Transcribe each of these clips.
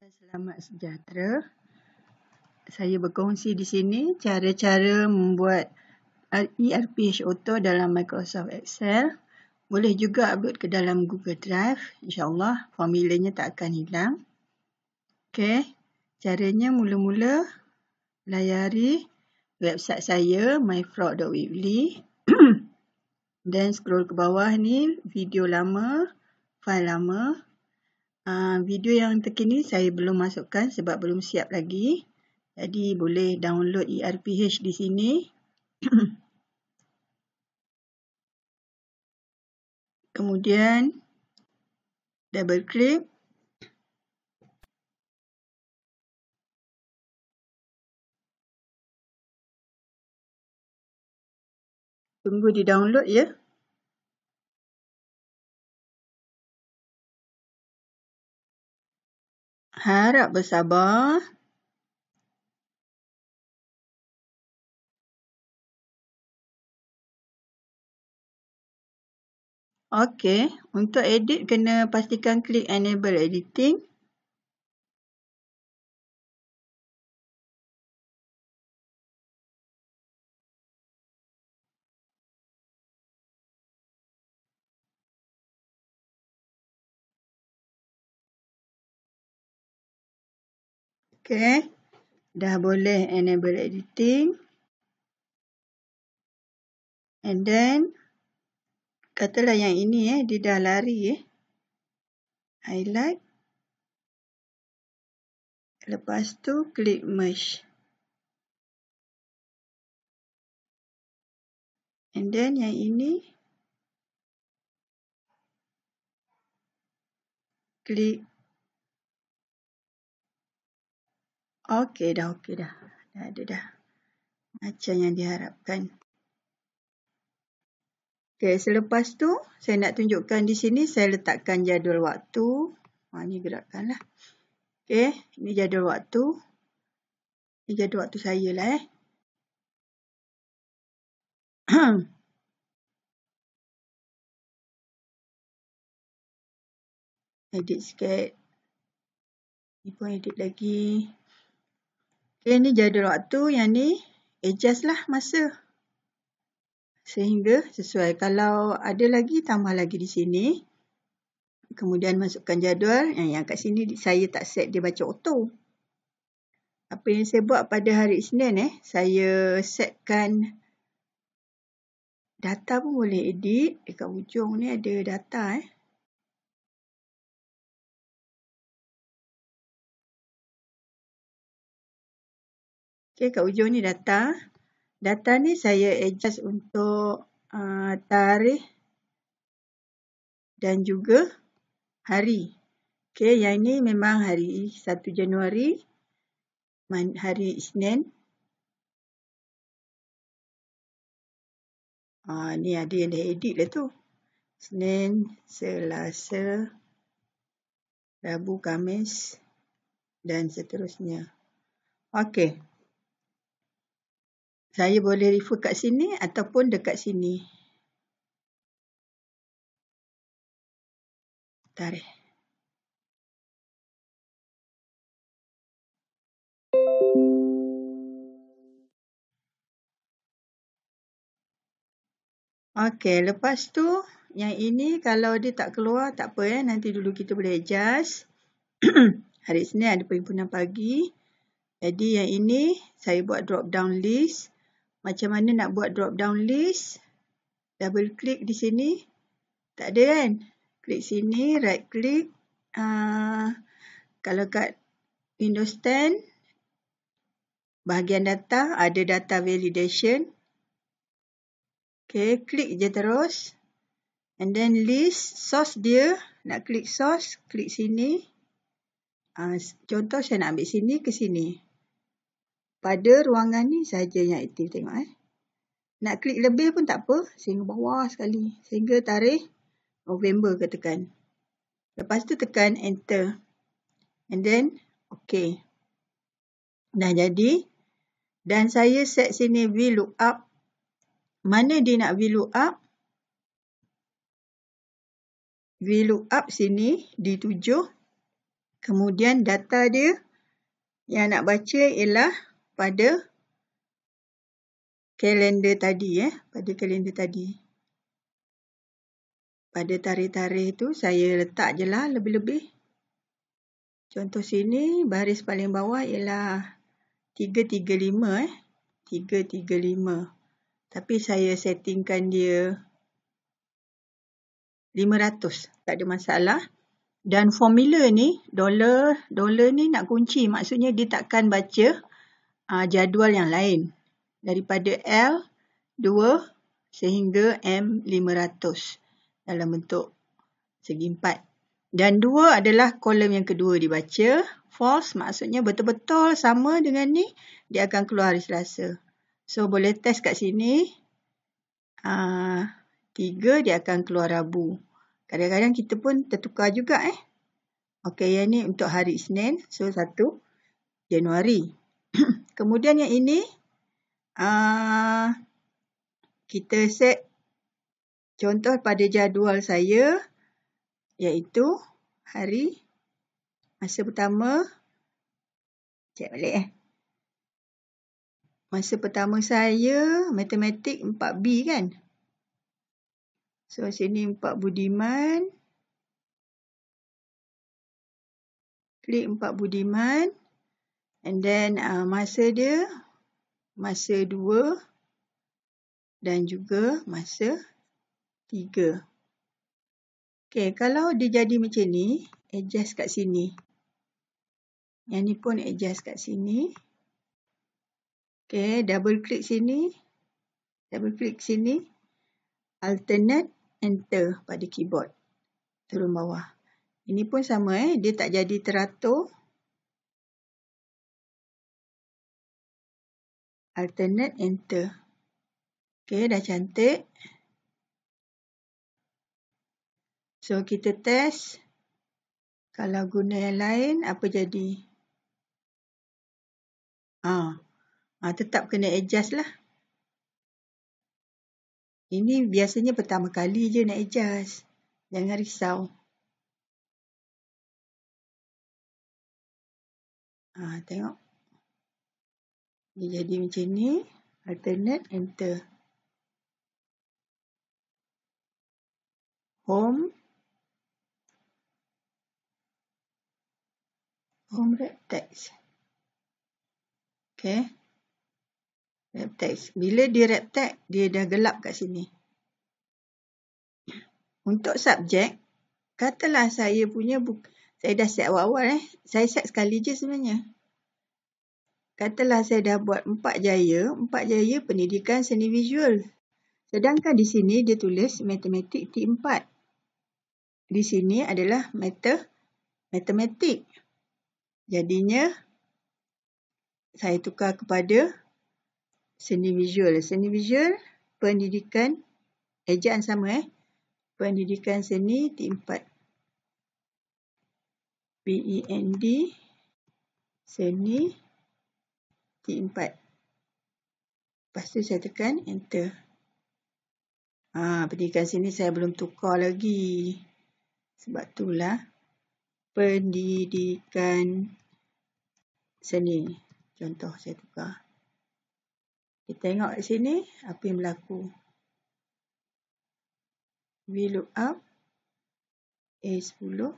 dan selamat sejahtera. Saya berkongsi di sini cara-cara membuat uh, ERP Auto dalam Microsoft Excel. Boleh juga upload ke dalam Google Drive. InsyaAllah formulanya tak akan hilang. Okey, caranya mula-mula layari website saya myfrog.weebly dan scroll ke bawah ni video lama, file lama. Ah, video yang terkini saya belum masukkan sebab belum siap lagi. Jadi boleh download ERPH di sini. Kemudian double click. Tunggu di download ya. Yeah. harap bersabar. Okey, untuk edit kena pastikan klik enable editing. Okay. Dah boleh enable editing. And then. Katalah yang ini eh. Dia dah lari eh. Highlight. Lepas tu klik merge. And then yang ini. Klik Okey dah, okey dah. Dah ada dah. Macam yang diharapkan. Okey, selepas tu saya nak tunjukkan di sini saya letakkan jadual waktu. Ha, ni gerakkanlah. Okey, ini jadual waktu. Ni jadual waktu saya lah eh. edit sikit. Ni pun edit lagi. Okay, ni jadual waktu yang ni adjust lah masa. Sehingga sesuai. Kalau ada lagi, tambah lagi di sini. Kemudian masukkan jadual. Yang, yang kat sini saya tak set dia baca auto. Apa yang saya buat pada hari Isnin eh. Saya setkan data pun boleh edit. Dekat ujung ni ada data eh. Okey, kat ujung ni data. Data ni saya adjust untuk uh, tarikh dan juga hari. Okey, yang ini memang hari 1 Januari, hari Isnin. Ah, ni ada yang dah edit lah tu. Senin, Selasa, Rabu, Kamis dan seterusnya. Okey. Saya boleh refer kat sini ataupun dekat sini. Tarikh. Okey, lepas tu yang ini kalau dia tak keluar tak apa ya. Eh. Nanti dulu kita boleh adjust. Hari Senin ada perhimpunan pagi. Jadi yang ini saya buat drop down list macam mana nak buat drop down list. Double click di sini. Tak ada kan? Klik sini, right click. Uh, kalau kat Windows 10, bahagian data, ada data validation. Okay, klik je terus. And then list, source dia. Nak klik source, klik sini. Uh, contoh saya nak ambil sini ke sini pada ruangan ni saja yang aktif tengok eh. Nak klik lebih pun tak apa, sehingga bawah sekali. Sehingga tarikh November ke tekan. Lepas tu tekan enter. And then OK. Dah jadi. Dan saya set sini View VLOOKUP. Mana dia nak View VLOOKUP? VLOOKUP sini di 7 Kemudian data dia yang nak baca ialah pada kalender tadi eh pada kalender tadi pada tarikh-tarikh tu saya letak je lah lebih-lebih contoh sini baris paling bawah ialah 335 eh 335 tapi saya settingkan dia 500 tak ada masalah dan formula ni dollar dollar ni nak kunci maksudnya dia takkan baca uh, jadual yang lain daripada L2 sehingga M500 dalam bentuk segi empat. Dan dua adalah kolom yang kedua dibaca. False maksudnya betul-betul sama dengan ni. Dia akan keluar hari selasa. So boleh test kat sini. Ah, tiga dia akan keluar rabu. Kadang-kadang kita pun tertukar juga eh. Okay yang ni untuk hari Isnin. So satu Januari. Kemudian yang ini uh, kita set contoh pada jadual saya iaitu hari masa pertama check balik eh. Masa pertama saya matematik 4B kan. So sini 4 budiman. Klik 4 budiman. And then uh, masa dia, masa dua, dan juga masa tiga. Okay, kalau dia jadi macam ni, adjust kat sini. Yang ni pun adjust kat sini. Okay, double click sini. Double click sini. Alternate, enter pada keyboard. Turun bawah. Ini pun sama eh, dia tak jadi teratur. alternate enter. Okey, dah cantik. So kita test kalau guna yang lain apa jadi? Ah. Ah tetap kena adjust lah. Ini biasanya pertama kali je nak adjust. Jangan risau. Ah tengok. Dia jadi macam ni. Alternate enter. Home. Home red text. Okay. Red text. Bila dia red text, dia dah gelap kat sini. Untuk subjek, katalah saya punya, buku. saya dah set awal-awal eh. Saya set sekali je sebenarnya katalah saya dah buat empat jaya, empat jaya pendidikan seni visual. Sedangkan di sini dia tulis matematik T4. Di sini adalah matter, matematik. Jadinya saya tukar kepada seni visual. Seni visual pendidikan, ejaan sama eh. Pendidikan seni T4. P-E-N-D, seni visual. T4. Lepas tu saya tekan enter. Ah, pendidikan sini saya belum tukar lagi. Sebab itulah pendidikan seni. Contoh saya tukar. Kita tengok di sini apa yang berlaku. We look up A10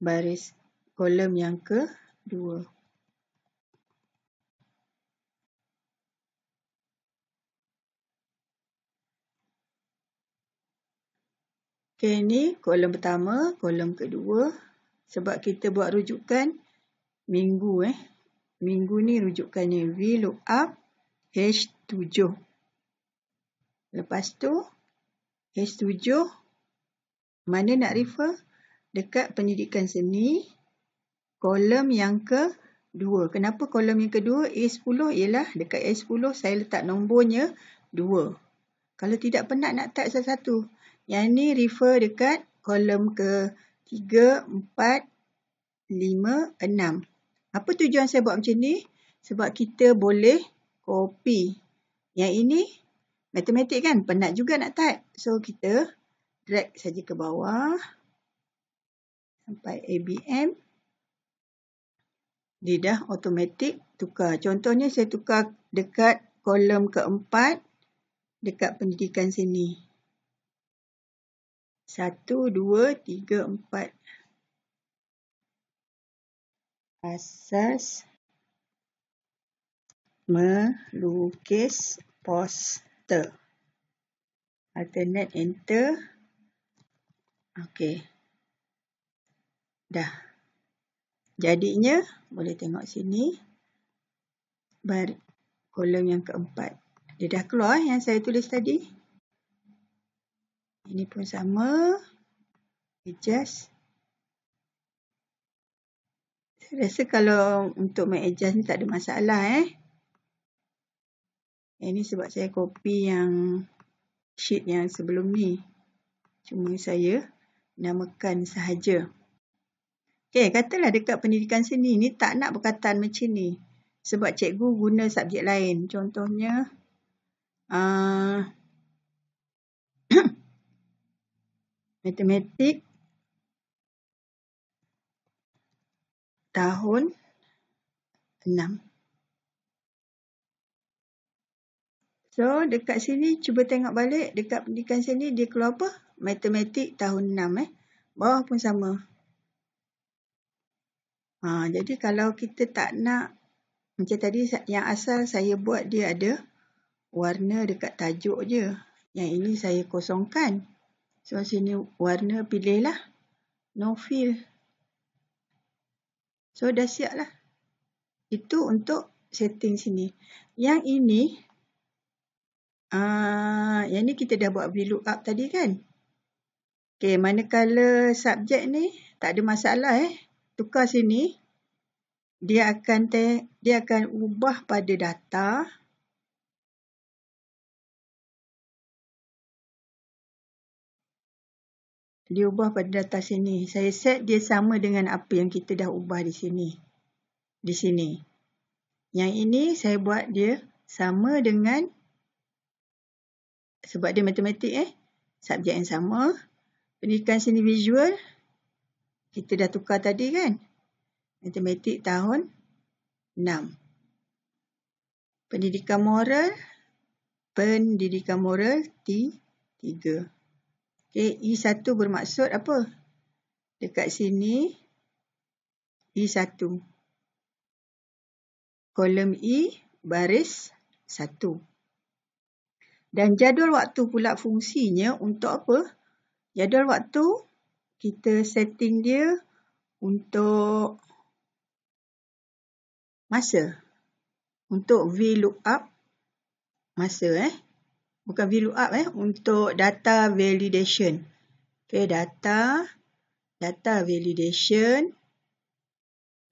baris kolom yang ke dua. Okey, ini kolom pertama, kolom kedua. Sebab kita buat rujukan minggu eh. Minggu ni rujukannya V VLOOKUP H7. Lepas tu H7 mana nak refer? Dekat pendidikan seni kolom yang ke 2. Kenapa kolom yang kedua A10 ialah dekat A10 saya letak nombornya dua. Kalau tidak penat nak type satu-satu. Yang ni refer dekat kolom ke tiga, empat, lima, enam. Apa tujuan saya buat macam ni? Sebab kita boleh copy. Yang ini matematik kan penat juga nak type. So kita drag saja ke bawah sampai ABM dia dah automatic tukar. Contohnya saya tukar dekat kolom keempat dekat pendidikan sini. Satu, dua, tiga, empat. Asas melukis poster. Alternate enter. Okey. Dah. Jadinya, boleh tengok sini. Bar kolom yang keempat. Dia dah keluar yang saya tulis tadi. Ini pun sama. Adjust. Saya rasa kalau untuk mengadjust ni tak ada masalah eh. Ini eh, sebab saya copy yang sheet yang sebelum ni. Cuma saya namakan sahaja. Okay katalah dekat pendidikan seni ni tak nak perkataan macam ni. Sebab cikgu guna subjek lain. Contohnya, uh, matematik tahun 6. So, dekat sini cuba tengok balik. Dekat pendidikan seni dia keluar apa? Matematik tahun 6 eh. Bawah pun Sama. Ha, jadi kalau kita tak nak macam tadi yang asal saya buat dia ada warna dekat tajuk je. Yang ini saya kosongkan. So sini warna pilih lah. No fill. So dah siap lah. Itu untuk setting sini. Yang ini. Uh, yang ni kita dah buat view up tadi kan. Okay manakala subjek ni tak ada masalah eh tukar sini dia akan dia akan ubah pada data dia ubah pada data sini saya set dia sama dengan apa yang kita dah ubah di sini di sini yang ini saya buat dia sama dengan sebab dia matematik eh subjek yang sama pendidikan sini visual kita dah tukar tadi kan. Matematik tahun 6. Pendidikan moral. Pendidikan moral T3. Okay, E1 bermaksud apa? Dekat sini E1. Kolom E baris 1. Dan jadual waktu pula fungsinya untuk apa? Jadual waktu kita setting dia untuk masa. Untuk VLOOKUP masa eh. Bukan VLOOKUP eh. Untuk data validation. Okay, data. Data validation.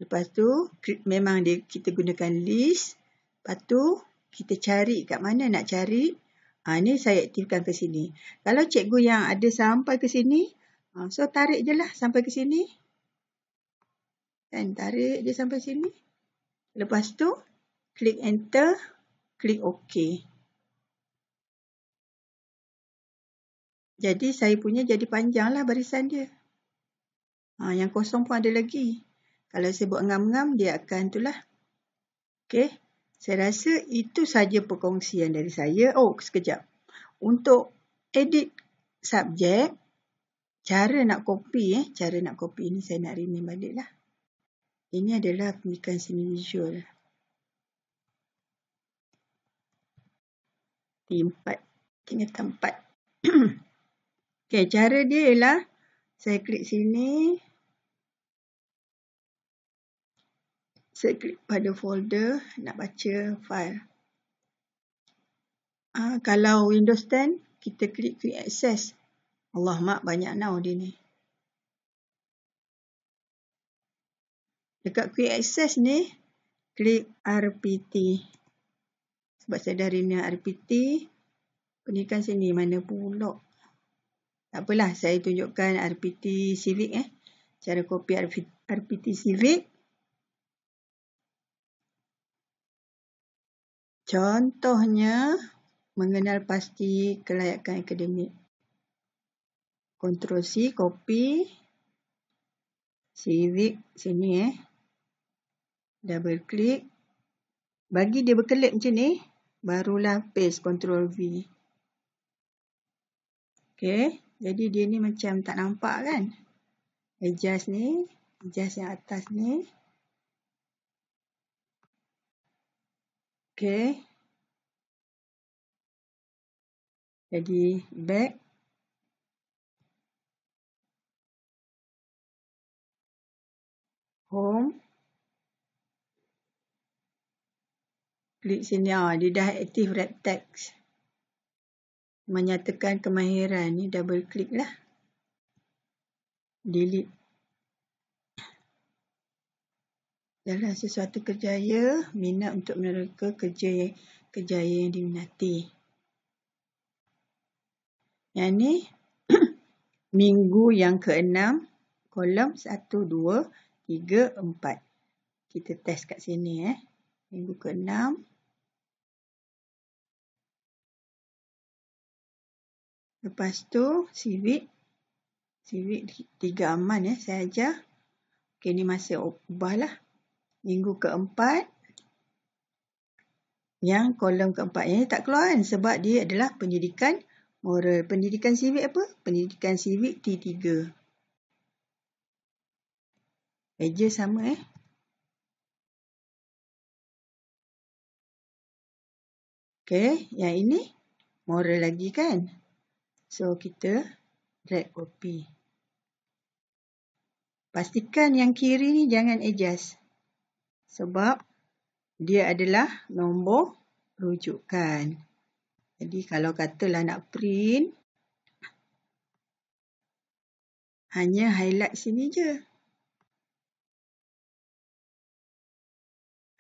Lepas tu, memang dia kita gunakan list. Lepas tu, kita cari kat mana nak cari. Ha, ni saya aktifkan ke sini. Kalau cikgu yang ada sampai ke sini, Ha, so tarik je lah sampai ke sini. Kan tarik je sampai sini. Lepas tu klik enter. Klik OK. Jadi saya punya jadi panjang lah barisan dia. Ha, yang kosong pun ada lagi. Kalau saya buat ngam-ngam dia akan tu lah. Okay. Saya rasa itu saja perkongsian dari saya. Oh sekejap. Untuk edit subjek. Cara nak copy eh, cara nak copy ini saya nak rename balik lah. Ini adalah pendidikan seni visual. T4. Kena tempat. okay, cara dia ialah saya klik sini. Saya klik pada folder nak baca file. Uh, kalau Windows 10, kita klik create access. Allah mak banyak now dia ni. Dekat quick access ni, klik RPT. Sebab saya dah rena RPT. Pendidikan sini mana pulak. Tak apalah, saya tunjukkan RPT Civic eh. Cara copy RPT, RPT Civic. Contohnya, mengenal pasti kelayakan akademik. Ctrl C, copy. Civic sini eh. Double click. Bagi dia berkelip macam ni. Barulah paste. Ctrl V. Okay. Jadi dia ni macam tak nampak kan. Adjust ni. Adjust yang atas ni. Okay. Jadi back. home. Klik sini. Oh, dia dah aktif red text. Menyatakan kemahiran. Ni double click lah. Delete. Dalam sesuatu kerjaya, minat untuk mereka kerja yang, kerjaya yang diminati. Yang ni, minggu yang keenam, kolom 1, 2, 3 tiga, empat. Kita test kat sini eh. Minggu ke enam. Lepas tu civic. Civic tiga aman eh. Saya ajar. Okay ni masih ubah lah. Minggu ke empat. Yang kolom keempat ni tak keluar kan. Sebab dia adalah pendidikan moral. Pendidikan civic apa? Pendidikan civic T3. Eja sama eh. Okay, yang ini moral lagi kan. So, kita drag copy. Pastikan yang kiri ni jangan adjust. Sebab dia adalah nombor rujukan. Jadi, kalau katalah nak print, hanya highlight sini je.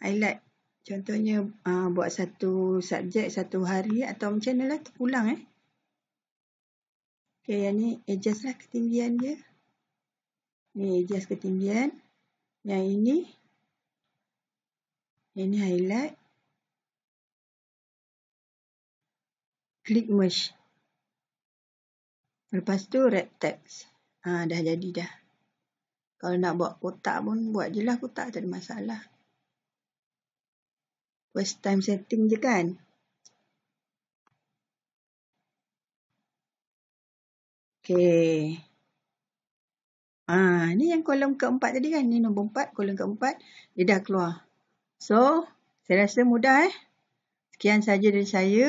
highlight contohnya uh, buat satu subjek satu hari atau macam mana lah terpulang eh. Okay yang ni adjust lah ketinggian dia. Ni adjust ketinggian. Yang ini. Yang ni highlight. Klik merge. Lepas tu red text. Ha, dah jadi dah. Kalau nak buat kotak pun buat je lah kotak tak ada masalah first time setting je kan. Okay. Ha, ni yang kolom keempat tadi kan. Ni nombor empat, kolom keempat. Dia dah keluar. So, saya rasa mudah eh. Sekian saja dari saya.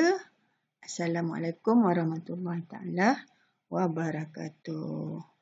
Assalamualaikum warahmatullahi taala wabarakatuh.